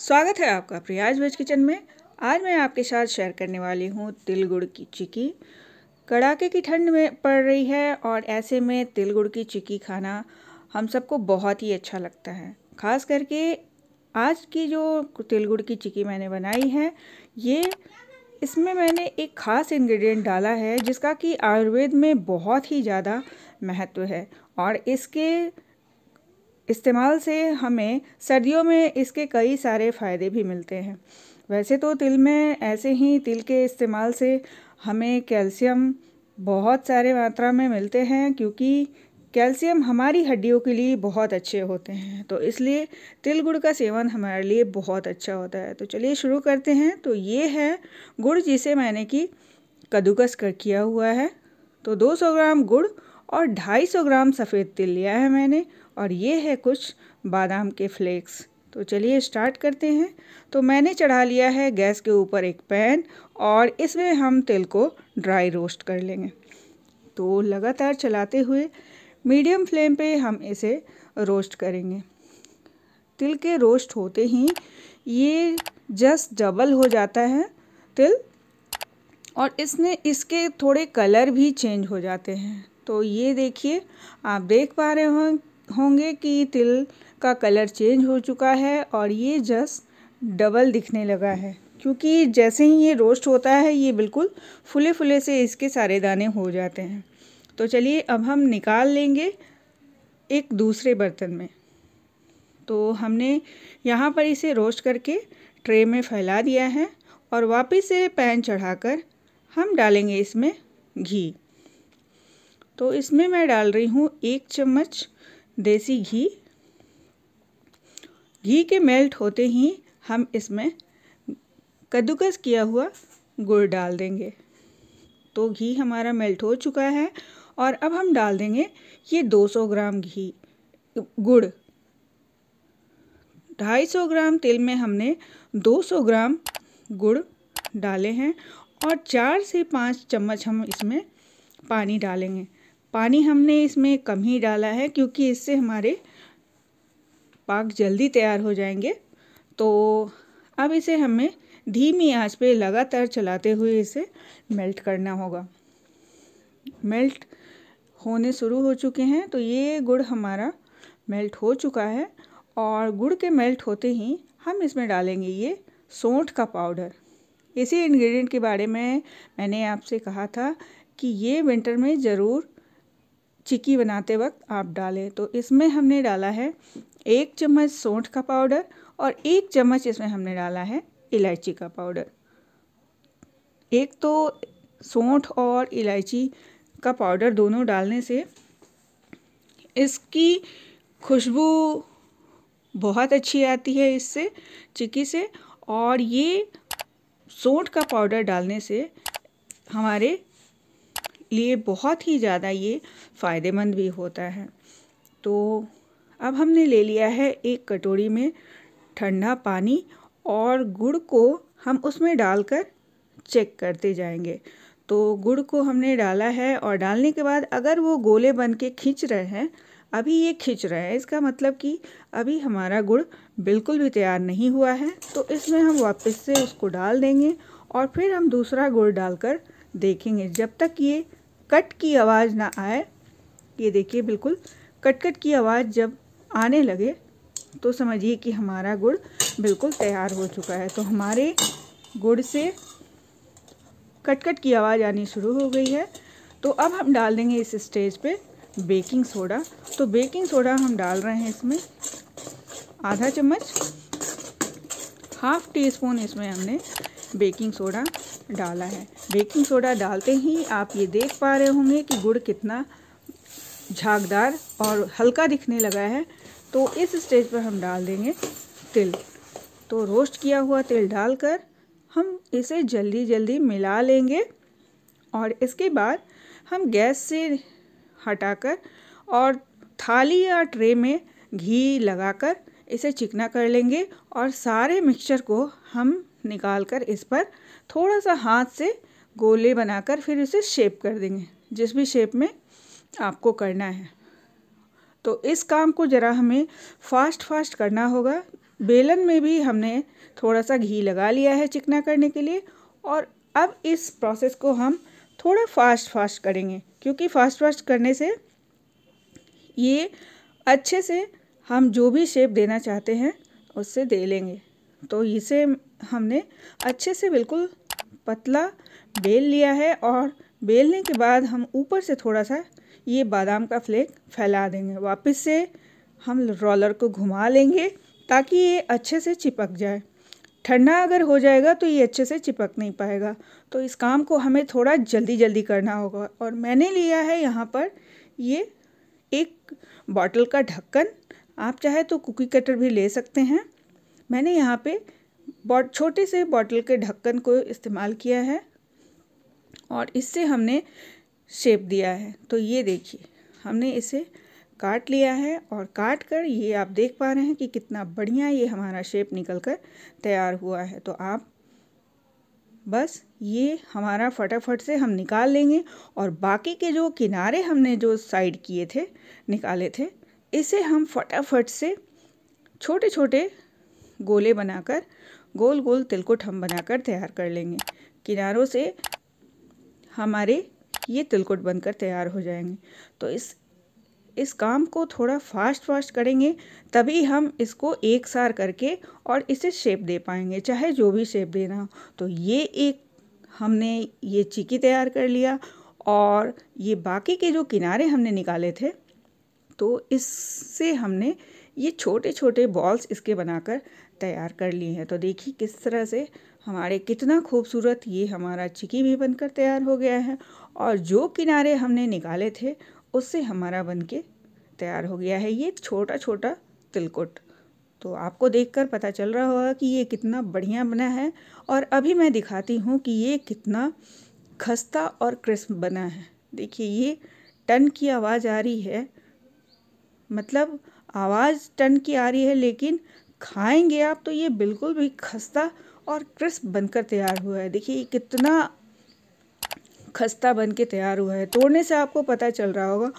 स्वागत है आपका प्रयाज वेज किचन में आज मैं आपके साथ शेयर करने वाली हूँ तिल गुड़ की चिकी कड़ाके की ठंड में पड़ रही है और ऐसे में तिल गुड़ की चिकी खाना हम सबको बहुत ही अच्छा लगता है ख़ास करके आज की जो तिल गुड़ की चिकी मैंने बनाई है ये इसमें मैंने एक ख़ास इंग्रेडिएंट डाला है जिसका कि आयुर्वेद में बहुत ही ज़्यादा महत्व है और इसके इस्तेमाल से हमें सर्दियों में इसके कई सारे फ़ायदे भी मिलते हैं वैसे तो तिल में ऐसे ही तिल के इस्तेमाल से हमें कैल्शियम बहुत सारे मात्रा में मिलते हैं क्योंकि कैल्शियम हमारी हड्डियों के लिए बहुत अच्छे होते हैं तो इसलिए तिल गुड़ का सेवन हमारे लिए बहुत अच्छा होता है तो चलिए शुरू करते हैं तो ये है गुड़ जिसे मैंने कि कद्दूकस कर किया हुआ है तो 200 ग्राम गुड़ और 250 ग्राम सफ़ेद तिल लिया है मैंने और ये है कुछ बादाम के फ्लेक्स तो चलिए स्टार्ट करते हैं तो मैंने चढ़ा लिया है गैस के ऊपर एक पैन और इसमें हम तिल को ड्राई रोस्ट कर लेंगे तो लगातार चलाते हुए मीडियम फ्लेम पे हम इसे रोस्ट करेंगे तिल के रोस्ट होते ही ये जस्ट डबल हो जाता है तिल और इसने इसके थोड़े कलर भी चेंज हो जाते हैं तो ये देखिए आप देख पा रहे हो होंगे कि तिल का कलर चेंज हो चुका है और ये जस्ट डबल दिखने लगा है क्योंकि जैसे ही ये रोस्ट होता है ये बिल्कुल फुले फुले से इसके सारे दाने हो जाते हैं तो चलिए अब हम निकाल लेंगे एक दूसरे बर्तन में तो हमने यहाँ पर इसे रोस्ट करके ट्रे में फैला दिया है और वापस से पैन चढ़ाकर हम डालेंगे इसमें घी तो इसमें मैं डाल रही हूँ एक चम्मच देसी घी घी के मेल्ट होते ही हम इसमें कद्दूकस किया हुआ गुड़ डाल देंगे तो घी हमारा मेल्ट हो चुका है और अब हम डाल देंगे ये 200 ग्राम घी गुड़ 250 ग्राम तेल में हमने 200 ग्राम गुड़ डाले हैं और चार से पाँच चम्मच हम इसमें पानी डालेंगे पानी हमने इसमें कम ही डाला है क्योंकि इससे हमारे पाक जल्दी तैयार हो जाएंगे तो अब इसे हमें धीमी आंच पे लगातार चलाते हुए इसे मेल्ट करना होगा मेल्ट होने शुरू हो चुके हैं तो ये गुड़ हमारा मेल्ट हो चुका है और गुड़ के मेल्ट होते ही हम इसमें डालेंगे ये सौठ का पाउडर इसी इंग्रेडिएंट के बारे में मैंने आपसे कहा था कि ये विंटर में ज़रूर चिक्की बनाते वक्त आप डालें तो इसमें हमने डाला है एक चम्मच सौंठ का पाउडर और एक चम्मच इसमें हमने डाला है इलायची का पाउडर एक तो सौंठ और इलायची का पाउडर दोनों डालने से इसकी खुशबू बहुत अच्छी आती है इससे चिक्की से और ये सौंठ का पाउडर डालने से हमारे लिए बहुत ही ज़्यादा ये फ़ायदेमंद भी होता है तो अब हमने ले लिया है एक कटोरी में ठंडा पानी और गुड़ को हम उसमें डालकर चेक करते जाएंगे तो गुड़ को हमने डाला है और डालने के बाद अगर वो गोले बन के खींच रहे हैं अभी ये खींच रहा है इसका मतलब कि अभी हमारा गुड़ बिल्कुल भी तैयार नहीं हुआ है तो इसमें हम वापस से उसको डाल देंगे और फिर हम दूसरा गुड़ डालकर देखेंगे जब तक ये कट की आवाज़ ना आए ये देखिए बिल्कुल कट कट की आवाज़ जब आने लगे तो समझिए कि हमारा गुड़ बिल्कुल तैयार हो चुका है तो हमारे गुड़ से कट -कट की आवाज़ आनी शुरू हो गई है तो अब हम डाल देंगे इस स्टेज पे बेकिंग सोडा तो बेकिंग सोडा हम डाल रहे हैं इसमें आधा चम्मच हाफ टी स्पून इसमें हमने बेकिंग सोडा डाला है बेकिंग सोडा डालते ही आप ये देख पा रहे होंगे कि गुड़ कितना झागदार और हल्का दिखने लगा है तो इस स्टेज पर हम डाल देंगे तिल तो रोस्ट किया हुआ तिल डालकर हम इसे जल्दी जल्दी मिला लेंगे और इसके बाद हम गैस से हटाकर और थाली या ट्रे में घी लगाकर इसे चिकना कर लेंगे और सारे मिक्सचर को हम निकाल कर इस पर थोड़ा सा हाथ से गोले बनाकर फिर इसे शेप कर देंगे जिस भी शेप में आपको करना है तो इस काम को ज़रा हमें फास्ट फास्ट करना होगा बेलन में भी हमने थोड़ा सा घी लगा लिया है चिकना करने के लिए और अब इस प्रोसेस को हम थोड़ा फास्ट फास्ट करेंगे क्योंकि फास्ट फास्ट करने से ये अच्छे से हम जो भी शेप देना चाहते हैं उससे दे लेंगे तो इसे हमने अच्छे से बिल्कुल पतला बेल लिया है और बेलने के बाद हम ऊपर से थोड़ा सा ये बादाम का फ्लेक फैला देंगे वापस से हम रोलर को घुमा लेंगे ताकि ये अच्छे से चिपक जाए ठंडा अगर हो जाएगा तो ये अच्छे से चिपक नहीं पाएगा तो इस काम को हमें थोड़ा जल्दी जल्दी करना होगा और मैंने लिया है यहाँ पर ये एक बॉटल का ढक्कन आप चाहे तो कुकी कटर भी ले सकते हैं मैंने यहाँ पे बॉट छोटे से बॉटल के ढक्कन को इस्तेमाल किया है और इससे हमने शेप दिया है तो ये देखिए हमने इसे काट लिया है और काट कर ये आप देख पा रहे हैं कि कितना बढ़िया ये हमारा शेप निकल कर तैयार हुआ है तो आप बस ये हमारा फटाफट से हम निकाल लेंगे और बाकी के जो किनारे हमने जो साइड किए थे निकाले थे इसे हम फटाफट से छोटे छोटे गोले बनाकर गोल गोल तिलकुट हम बनाकर तैयार कर लेंगे किनारों से हमारे ये तिलकुट बनकर तैयार हो जाएंगे तो इस इस काम को थोड़ा फास्ट फास्ट करेंगे तभी हम इसको एक सार करके और इसे शेप दे पाएंगे चाहे जो भी शेप देना हो तो ये एक हमने ये चिकी तैयार कर लिया और ये बाकी के जो किनारे हमने निकाले थे तो इससे हमने ये छोटे छोटे बॉल्स इसके बनाकर तैयार कर लिए हैं तो देखिए किस तरह से हमारे कितना खूबसूरत ये हमारा चिकी भी बनकर तैयार हो गया है और जो किनारे हमने निकाले थे उससे हमारा बन के तैयार हो गया है ये छोटा छोटा तिलकुट तो आपको देखकर पता चल रहा होगा कि ये कितना बढ़िया बना है और अभी मैं दिखाती हूँ कि ये कितना खस्ता और क्रिस्प बना है देखिए ये टन की आवाज़ आ रही है मतलब आवाज़ टन की आ रही है लेकिन खाएंगे आप तो ये बिल्कुल भी खस्ता और क्रिस्प बनकर तैयार हुआ है देखिए कितना खस्ता बन के तैयार हुआ है तोड़ने से आपको पता चल रहा होगा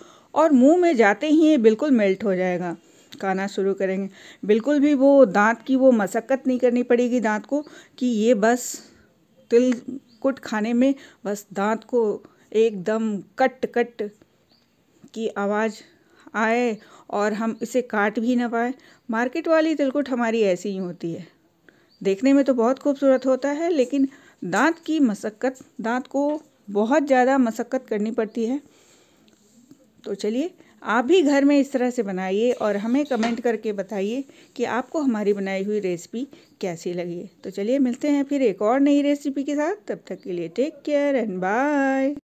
और मुंह में जाते ही ये बिल्कुल मेल्ट हो जाएगा खाना शुरू करेंगे बिल्कुल भी वो दांत की वो मशक्क़त नहीं करनी पड़ेगी दांत को कि ये बस तिल कुट खाने में बस दांत को एकदम कट कट की आवाज़ आए और हम इसे काट भी ना पाए मार्केट वाली तिलकुट हमारी ऐसी ही होती है देखने में तो बहुत खूबसूरत होता है लेकिन दांत की मशक्क़त दांत को बहुत ज़्यादा मशक्क़त करनी पड़ती है तो चलिए आप भी घर में इस तरह से बनाइए और हमें कमेंट करके बताइए कि आपको हमारी बनाई हुई रेसिपी कैसी लगी तो चलिए मिलते हैं फिर एक और नई रेसिपी के साथ तब तक के लिए टेक केयर एंड बाय